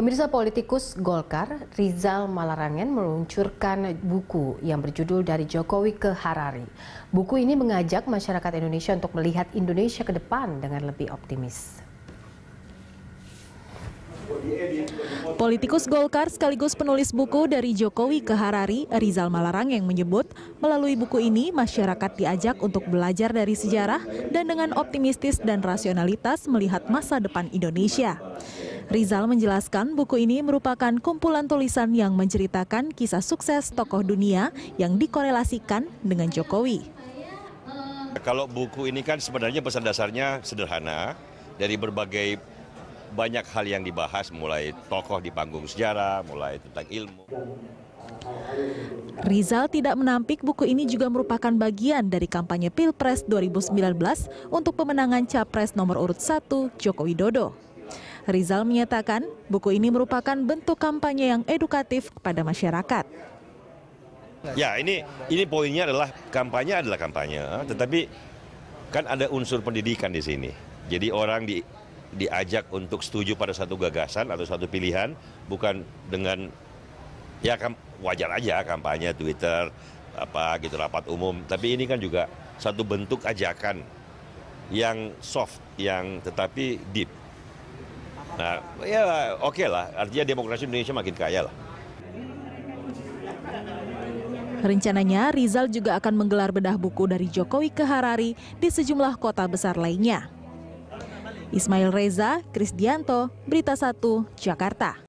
Pemirsa politikus Golkar Rizal Malarangen meluncurkan buku yang berjudul Dari Jokowi ke Harari. Buku ini mengajak masyarakat Indonesia untuk melihat Indonesia ke depan dengan lebih optimis. Politikus Golkar sekaligus penulis buku dari Jokowi ke Harari, Rizal Malarang yang menyebut, melalui buku ini masyarakat diajak untuk belajar dari sejarah dan dengan optimistis dan rasionalitas melihat masa depan Indonesia. Rizal menjelaskan buku ini merupakan kumpulan tulisan yang menceritakan kisah sukses tokoh dunia yang dikorelasikan dengan Jokowi. Kalau buku ini kan sebenarnya pesan dasarnya sederhana dari berbagai banyak hal yang dibahas mulai tokoh di panggung sejarah, mulai tentang ilmu. Rizal tidak menampik buku ini juga merupakan bagian dari kampanye Pilpres 2019 untuk pemenangan Capres nomor urut 1 Joko Widodo. Rizal menyatakan buku ini merupakan bentuk kampanye yang edukatif kepada masyarakat. Ya, ini ini poinnya adalah kampanye adalah kampanye, tetapi kan ada unsur pendidikan di sini. Jadi orang di diajak untuk setuju pada satu gagasan atau satu pilihan bukan dengan ya kan wajar aja kampanye Twitter apa gitu rapat umum, tapi ini kan juga satu bentuk ajakan yang soft yang tetapi deep. Nah, ya oke okay lah. Artinya demokrasi Indonesia makin kaya lah. Rencananya Rizal juga akan menggelar bedah buku dari Jokowi ke Harari di sejumlah kota besar lainnya. Ismail Reza, Krisdianto, Berita 1, Jakarta.